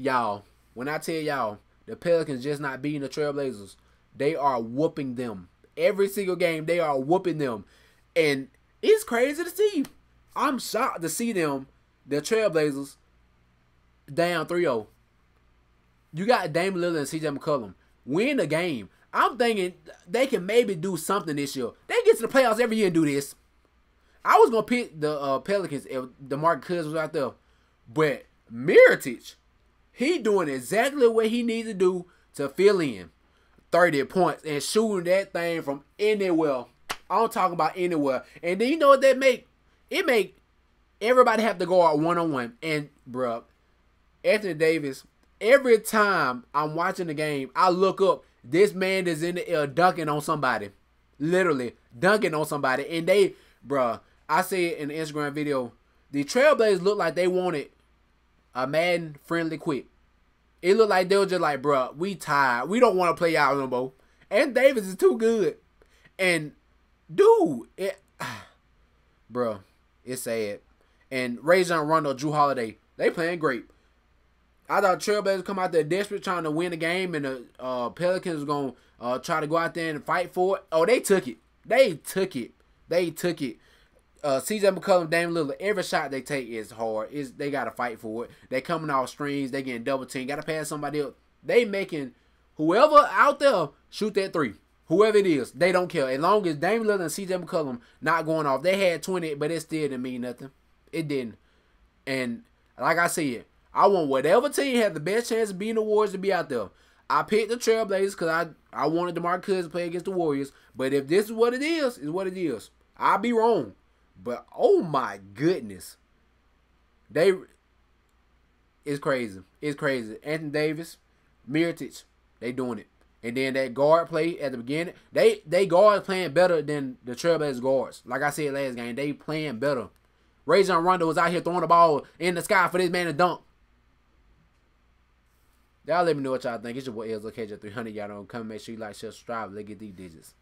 y'all, when I tell y'all, the Pelicans just not beating the Trailblazers, they are whooping them. Every single game, they are whooping them. And it's crazy to see. I'm shocked to see them, the Trailblazers, down 3 0. You got Dame Lillard and CJ McCollum. Win the game. I'm thinking they can maybe do something this year. They get to the playoffs every year and do this. I was going to pick the uh, Pelicans if DeMarcus Cousins was out there. But Miritich, he doing exactly what he needs to do to fill in 30 points and shooting that thing from anywhere. I don't talk about anywhere. And then you know what that make? It make everybody have to go out one on one. And bruh, Anthony Davis, every time I'm watching the game, I look up. This man is in the air dunking on somebody. Literally dunking on somebody. And they, bruh, I see it in the Instagram video. The Trailblazers look like they wanted a Madden friendly quit. It looked like they were just like, bruh, we tired. We don't want to play y'all no more. And Davis is too good. And dude, it, bruh, it's sad. And Rajon Rondo, Drew Holiday, they playing great. I thought Trailblazers come out there desperate trying to win the game, and the uh, Pelicans gonna uh, try to go out there and fight for it. Oh, they took it. They took it. They took it uh, CJ McCollum, Dame Lillard, every shot they take is hard. Is they got to fight for it. They coming off strings. They getting double team. Got to pass somebody up. They making whoever out there shoot that three. Whoever it is, they don't care. As long as Dame Lillard and CJ McCollum not going off, they had 20, but it still didn't mean nothing. It didn't. And like I said, I want whatever team had the best chance of being the Warriors to be out there. I picked the Trailblazers because I, I wanted DeMar Cousins to play against the Warriors. But if this is what it is, is what it is. I'll be wrong. But oh my goodness, they it's crazy. It's crazy. Anthony Davis, Miritich, they doing it. And then that guard play at the beginning, they they guards playing better than the Trailblazers guards. Like I said last game, they playing better. Rajon Rondo was out here throwing the ball in the sky for this man to dunk. Y'all let me know what y'all think. It's your boy LKJ300. Y'all don't come. Make sure you like, share, subscribe. Let's get these digits.